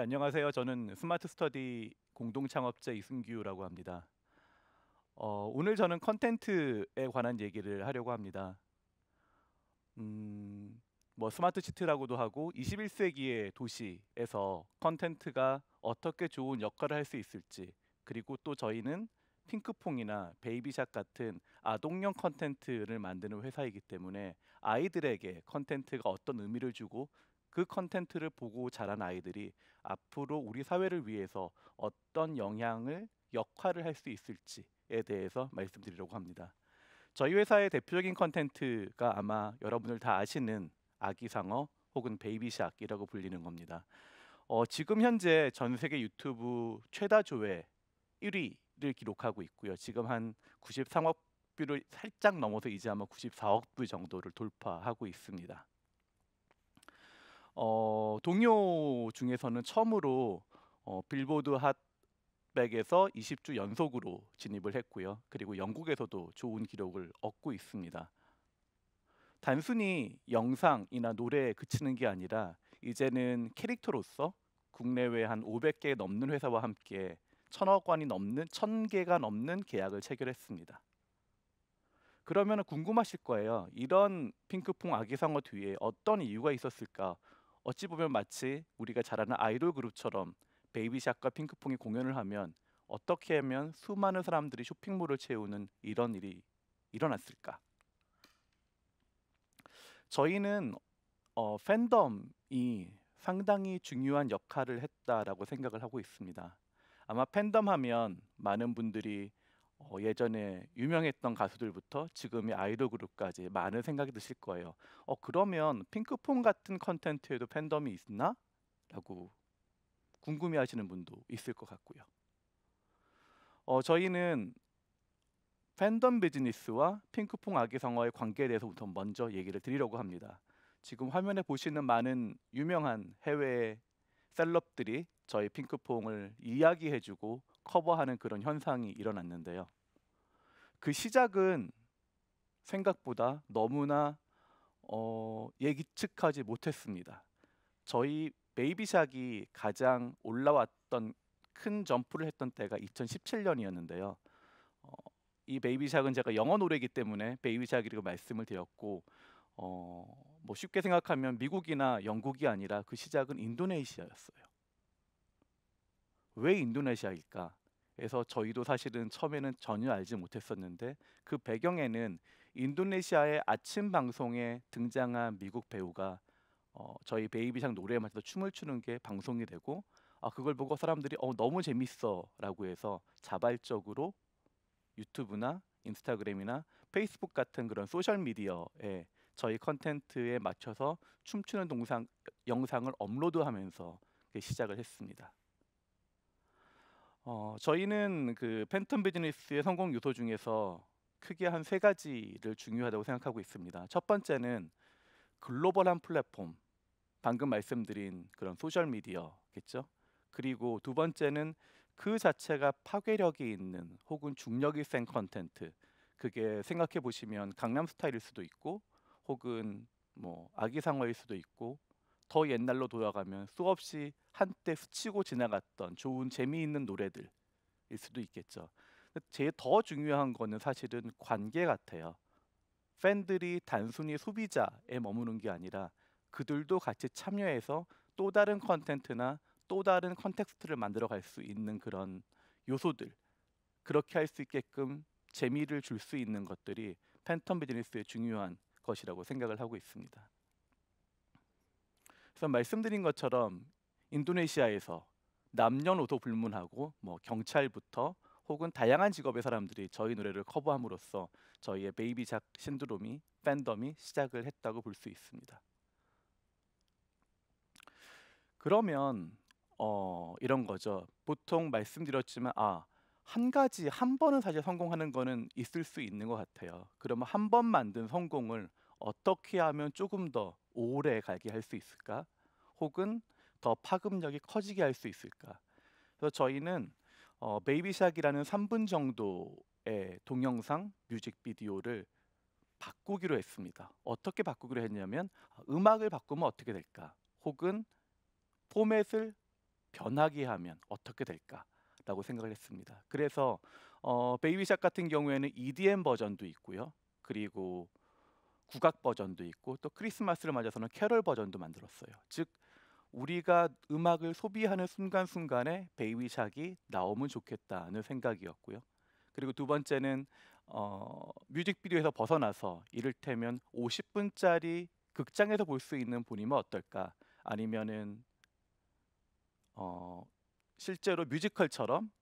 안녕하세요. 저는 스마트 스터디 공동 창업자 이승규라고 합니다. 어, 오늘 저는 컨텐트에 관한 얘기를 하려고 합니다. 음, 뭐 스마트 시티라고도 하고 21세기의 도시에서 컨텐트가 어떻게 좋은 역할을 할 수 있을지 그리고 또 저희는 핑크퐁이나 베이비샷 같은 아동용 컨텐츠를 만드는 회사이기 때문에 아이들에게 컨텐츠가 어떤 의미를 주고 그 컨텐츠를 보고 자란 아이들이 앞으로 우리 사회를 위해서 어떤 영향을 역할을 할 수 있을지에 대해서 말씀드리려고 합니다. 저희 회사의 대표적인 컨텐츠가 아마 여러분들 다 아시는 아기상어 혹은 베이비샥이라고 불리는 겁니다. 어, 지금 현재 전 세계 유튜브 최다 조회 1위를 기록하고 있고요. 지금 한 93억 뷰를 살짝 넘어서 이제 아마 94억 뷰 정도를 돌파하고 있습니다. 어, 동요 중에서는 처음으로 어, 빌보드 핫백에서 20주 연속으로 진입을 했고요. 그리고 영국에서도 좋은 기록을 얻고 있습니다. 단순히 영상이나 노래에 그치는 게 아니라 이제는 캐릭터로서 국내외 한 500개 넘는 회사와 함께 천억 원이 넘는 천 개가 넘는 계약을 체결했습니다. 그러면 궁금하실 거예요. 이런 핑크퐁 아기상어 뒤에 어떤 이유가 있었을까? 어찌 보면 마치 우리가 잘 아는 아이돌 그룹처럼 베이비샥과 핑크퐁이 공연을 하면 어떻게 하면 수많은 사람들이 쇼핑몰을 채우는 이런 일이 일어났을까? 저희는 어, 팬덤이 상당히 중요한 역할을 했다라고 생각을 하고 있습니다. 아마 팬덤 하면 많은 분들이 어, 예전에 유명했던 가수들부터 지금의 아이돌 그룹까지 많은 생각이 드실 거예요. 어, 그러면 핑크퐁 같은 컨텐츠에도 팬덤이 있나? 라고 궁금해하시는 분도 있을 것 같고요. 어, 저희는 팬덤 비즈니스와 핑크퐁 아기성어의 관계에 대해서부터 먼저 얘기를 드리려고 합니다. 지금 화면에 보시는 많은 유명한 해외 셀럽들이 저희 핑크퐁을 이야기해주고 커버하는 그런 현상이 일어났는데요. 그 시작은 생각보다 너무나 어, 예측하지 못했습니다. 저희 베이비샥이 가장 올라왔던 큰 점프를 했던 때가 2017년이었는데요. 어, 이 베이비샥은 제가 영어 노래이기 때문에 베이비샥이라고 말씀을 드렸고 어, 뭐 쉽게 생각하면 미국이나 영국이 아니라 그 시작은 인도네시아였어요. 왜 인도네시아일까? 그래서 저희도 사실은 처음에는 전혀 알지 못했었는데 그 배경에는 인도네시아의 아침 방송에 등장한 미국 배우가 어, 저희 베이비샹 노래에 맞춰서 춤을 추는 게 방송이 되고 아 그걸 보고 사람들이 어 너무 재밌어라고 해서 자발적으로 유튜브나 인스타그램이나 페이스북 같은 그런 소셜 미디어에 저희 컨텐츠에 맞춰서 춤추는 동상 영상을 업로드하면서 시작을 했습니다. 어, 저희는 그 팬텀 비즈니스의 성공 요소 중에서 크게 한 세 가지를 중요하다고 생각하고 있습니다. 첫 번째는 글로벌한 플랫폼, 방금 말씀드린 그런 소셜 미디어겠죠. 그리고 두 번째는 그 자체가 파괴력이 있는 혹은 중력이 센 컨텐트. 그게 생각해 보시면 강남 스타일일 수도 있고 혹은 뭐 아기상어일 수도 있고 더 옛날로 돌아가면 수없이 한때 스치고 지나갔던 좋은 재미있는 노래들일 수도 있겠죠. 제일 더 중요한 거는 사실은 관계 같아요. 팬들이 단순히 소비자에 머무는 게 아니라 그들도 같이 참여해서 또 다른 컨텐츠나 또 다른 컨텍스트를 만들어 갈 수 있는 그런 요소들 그렇게 할 수 있게끔 재미를 줄 수 있는 것들이 팬텀 비즈니스의 중요한 것이라고 생각을 하고 있습니다. 우선 말씀드린 것처럼 인도네시아에서 남녀노소 불문하고 뭐 경찰부터 혹은 다양한 직업의 사람들이 저희 노래를 커버함으로써 저희의 베이비작 신드롬이 팬덤이 시작을 했다고 볼 수 있습니다. 그러면 어, 이런 거죠. 보통 말씀드렸지만 아, 한 가지 한 번은 사실 성공하는 거는 있을 수 있는 것 같아요. 그러면 한 번 만든 성공을 어떻게 하면 조금 더 오래 갈게 할 수 있을까? 혹은 더 파급력이 커지게 할 수 있을까? 그래서 저희는 어, 베이비샥이라는 3분 정도의 동영상 뮤직비디오를 바꾸기로 했습니다. 어떻게 바꾸기로 했냐면 아, 음악을 바꾸면 어떻게 될까? 혹은 포맷을 변하게 하면 어떻게 될까? 라고 생각을 했습니다. 그래서 어, 베이비샥 같은 경우에는 EDM 버전도 있고요. 그리고 국악 버전도 있고 또 크리스마스를 맞아서는 캐럴 버전도 만들었어요. 즉 우리가 음악을 소비하는 순간순간에 베이비샥이 나오면 좋겠다는 생각이었고요. 그리고 두 번째는 어, 뮤직비디오에서 벗어나서 이를테면 50분짜리 극장에서 볼 수 있는 본이면 어떨까? 아니면은 어, 실제로 뮤지컬처럼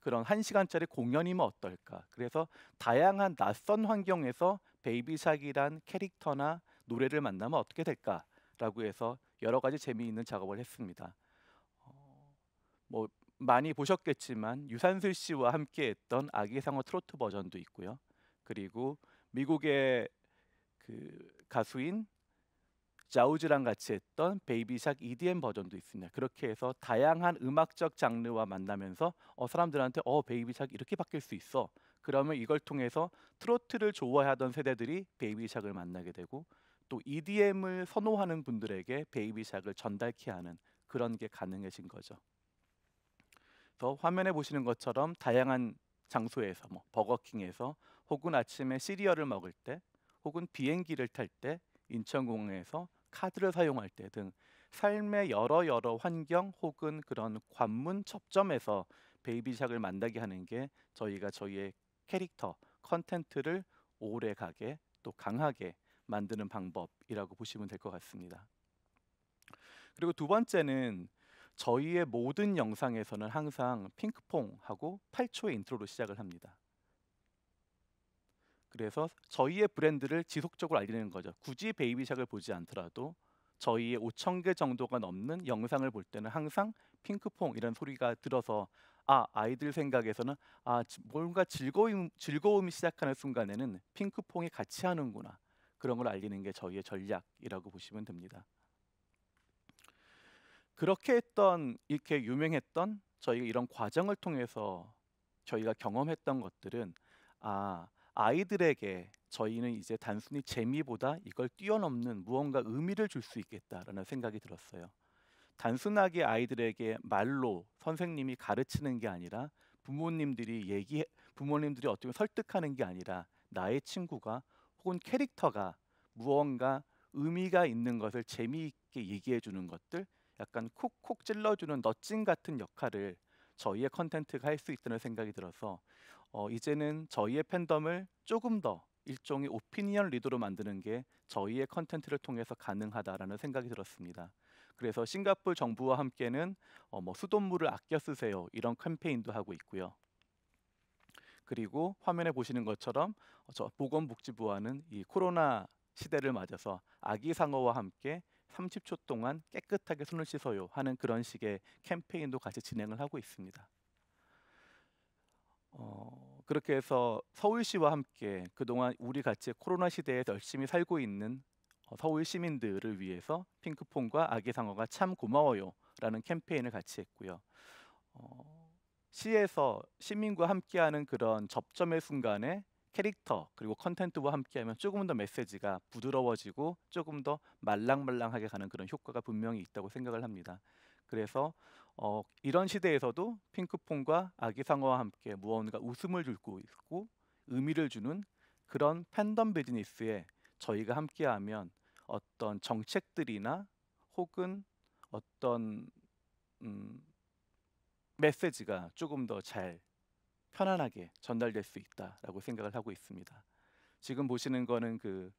그런 1시간짜리 공연이면 어떨까? 그래서 다양한 낯선 환경에서 베이비샥이란 캐릭터나 노래를 만나면 어떻게 될까라고 해서 여러 가지 재미있는 작업을 했습니다. 어, 뭐 많이 보셨겠지만 유산슬 씨와 함께했던 아기상어 트로트 버전도 있고요. 그리고 미국의 그 가수인 자우즈랑 같이 했던 베이비샥 EDM 버전도 있습니다. 그렇게 해서 다양한 음악적 장르와 만나면서 어, 사람들한테 어 베이비샥 이렇게 바뀔 수 있어 그러면 이걸 통해서 트로트를 좋아하던 세대들이 베이비샥을 만나게 되고 또 EDM을 선호하는 분들에게 베이비샥을 전달케 하는 그런 게 가능해진 거죠. 그래서 화면에 보시는 것처럼 다양한 장소에서 뭐 버거킹에서 혹은 아침에 시리얼을 먹을 때 혹은 비행기를 탈 때 인천공항에서 카드를 사용할 때 등 삶의 여러 여러 환경 혹은 그런 관문 접점에서 베이비샥을 만나게 하는 게 저희가 저희의 캐릭터, 컨텐트를 오래가게 또 강하게 만드는 방법이라고 보시면 될 것 같습니다. 그리고 두 번째는 저희의 모든 영상에서는 항상 핑크퐁하고 8초의 인트로로 시작을 합니다. 그래서 저희의 브랜드를 지속적으로 알리는 거죠. 굳이 베이비샥을 보지 않더라도 저희의 5천 개 정도가 넘는 영상을 볼 때는 항상 핑크퐁 이런 소리가 들어서 아 아이들 생각에서는 아 뭔가 즐거움 즐거움이 시작하는 순간에는 핑크퐁이 같이 하는구나 그런 걸 알리는 게 저희의 전략이라고 보시면 됩니다. 그렇게 했던 이렇게 유명했던 저희가 이런 과정을 통해서 저희가 경험했던 것들은 아 아이들에게 저희는 이제 단순히 재미보다 이걸 뛰어넘는 무언가 의미를 줄 수 있겠다라는 생각이 들었어요. 단순하게 아이들에게 말로 선생님이 가르치는 게 아니라 부모님들이 얘기 부모님들이 어떻게 설득하는 게 아니라 나의 친구가 혹은 캐릭터가 무언가 의미가 있는 것을 재미있게 얘기해 주는 것들 약간 콕콕 찔러주는 멋진 같은 역할을 저희의 컨텐츠가 할 수 있다는 생각이 들어서 어, 이제는 저희의 팬덤을 조금 더 일종의 오피니언 리더로 만드는 게 저희의 컨텐츠를 통해서 가능하다라는 생각이 들었습니다. 그래서 싱가폴 정부와 함께는 어, 뭐 수돗물을 아껴 쓰세요 이런 캠페인도 하고 있고요. 그리고 화면에 보시는 것처럼 어, 저 보건복지부와는 이 코로나 시대를 맞아서 아기 상어와 함께 30초 동안 깨끗하게 손을 씻어요 하는 그런 식의 캠페인도 같이 진행을 하고 있습니다. 어, 그렇게 해서 서울시와 함께 그동안 우리 같이 코로나 시대에 열심히 살고 있는 어, 서울 시민들을 위해서 핑크퐁과 아기 상어가 참 고마워요라는 캠페인을 같이 했고요. 어, 시에서 시민과 함께하는 그런 접점의 순간에 캐릭터 그리고 컨텐츠와 함께하면 조금 더 메시지가 부드러워지고 조금 더 말랑말랑하게 가는 그런 효과가 분명히 있다고 생각을 합니다. 그래서 어, 이런 시대에서도 핑크퐁과 아기상어와 함께 무언가 웃음을 줄고 있고 의미를 주는 그런 팬덤 비즈니스에 저희가 함께하면 어떤 정책들이나 혹은 어떤 음, 메시지가 조금 더 잘 편안하게 전달될 수 있다라고 생각을 하고 있습니다. 지금 보시는 거는 그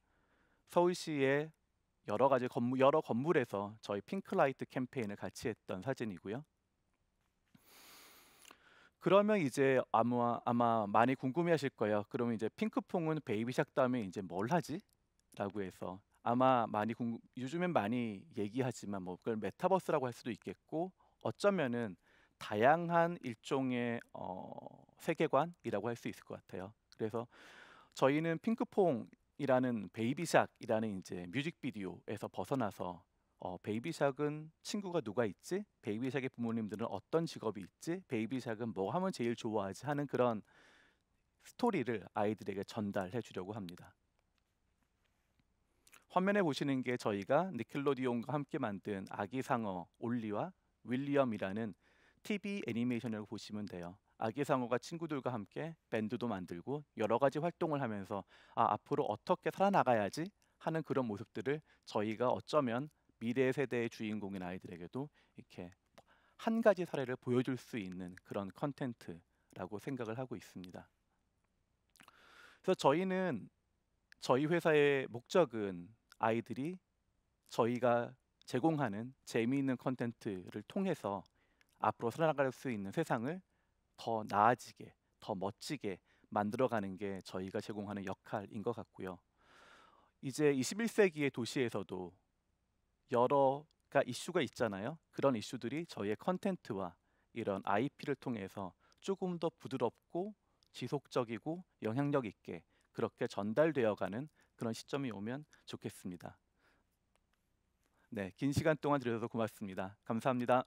서울시의 여러 가지 건물 여러 건물에서 저희 핑크라이트 캠페인을 같이 했던 사진이고요. 그러면 이제 아마 아마 많이 궁금해하실 거예요. 그러면 이제 핑크퐁은 베이비샥 다음에 이제 뭘 하지? 라고 해서 아마 많이 궁금, 요즘엔 많이 얘기하지만 뭐 그걸 메타버스라고 할 수도 있겠고 어쩌면은 다양한 일종의 어, 세계관이라고 할 수 있을 것 같아요. 그래서 저희는 핑크퐁이라는 베이비샥이라는 이제 뮤직비디오에서 벗어나서 어, 베이비샥은 친구가 누가 있지? 베이비샥의 부모님들은 어떤 직업이 있지? 베이비샥은 뭐 하면 제일 좋아하지? 하는 그런 스토리를 아이들에게 전달해 주려고 합니다. 화면에 보시는 게 저희가 니켈로디온과 함께 만든 아기상어 올리와 윌리엄이라는 TV 애니메이션을 보시면 돼요. 아기상어가 친구들과 함께 밴드도 만들고 여러 가지 활동을 하면서 아, 앞으로 어떻게 살아나가야지 하는 그런 모습들을 저희가 어쩌면 미래 세대의 주인공인 아이들에게도 이렇게 한 가지 사례를 보여줄 수 있는 그런 컨텐츠라고 생각을 하고 있습니다. 그래서 저희는 저희 회사의 목적은 아이들이 저희가 제공하는 재미있는 컨텐츠를 통해서 앞으로 살아갈 수 있는 세상을 더 나아지게, 더 멋지게 만들어가는 게 저희가 제공하는 역할인 것 같고요. 이제 21세기의 도시에서도 여러 가 이슈가 있잖아요. 그런 이슈들이 저희의 컨텐츠와 이런 IP를 통해서 조금 더 부드럽고 지속적이고 영향력 있게 그렇게 전달되어가는 그런 시점이 오면 좋겠습니다. 네, 긴 시간 동안 들어서 고맙습니다. 감사합니다.